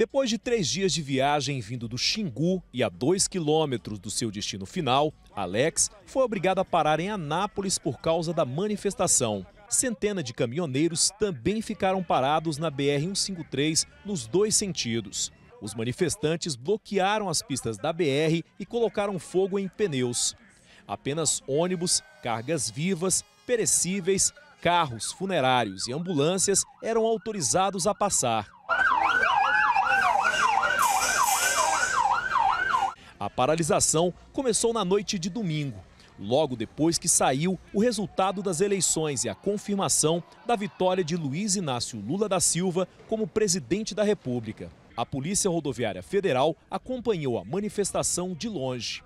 Depois de três dias de viagem vindo do Xingu e a dois quilômetros do seu destino final, Alex foi obrigado a parar em Anápolis por causa da manifestação. Centenas de caminhoneiros também ficaram parados na BR-153 nos dois sentidos. Os manifestantes bloquearam as pistas da BR e colocaram fogo em pneus. Apenas ônibus, cargas vivas, perecíveis, carros, funerários e ambulâncias eram autorizados a passar. A paralisação começou na noite de domingo, logo depois que saiu o resultado das eleições e a confirmação da vitória de Luiz Inácio Lula da Silva como presidente da República. A Polícia Rodoviária Federal acompanhou a manifestação de longe.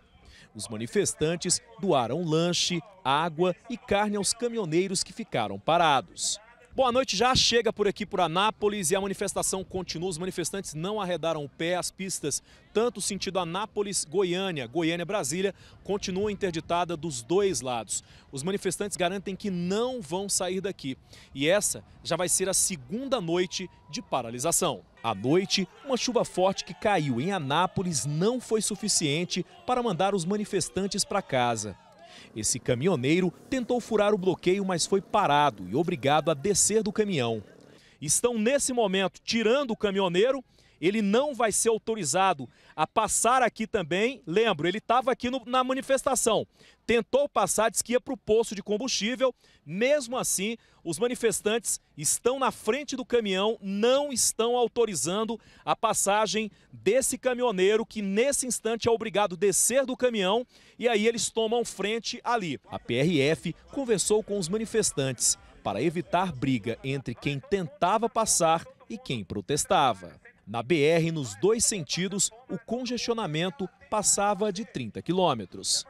Os manifestantes doaram lanche, água e carne aos caminhoneiros que ficaram parados. Boa noite, já chega por aqui por Anápolis e a manifestação continua. Os manifestantes não arredaram o pé, as pistas, tanto sentido Anápolis-Goiânia, Goiânia-Brasília, continua interditada dos dois lados. Os manifestantes garantem que não vão sair daqui. E essa já vai ser a segunda noite de paralisação. À noite, uma chuva forte que caiu em Anápolis não foi suficiente para mandar os manifestantes para casa. Esse caminhoneiro tentou furar o bloqueio, mas foi parado e obrigado a descer do caminhão. Estão nesse momento tirando o caminhoneiro ele não vai ser autorizado a passar aqui também. Lembro, ele estava aqui no, na manifestação, tentou passar, disse que ia para o posto de combustível. Mesmo assim, os manifestantes estão na frente do caminhão, não estão autorizando a passagem desse caminhoneiro, que nesse instante é obrigado a descer do caminhão e aí eles tomam frente ali. A PRF conversou com os manifestantes para evitar briga entre quem tentava passar e quem protestava. Na BR, nos dois sentidos, o congestionamento passava de 30 quilômetros.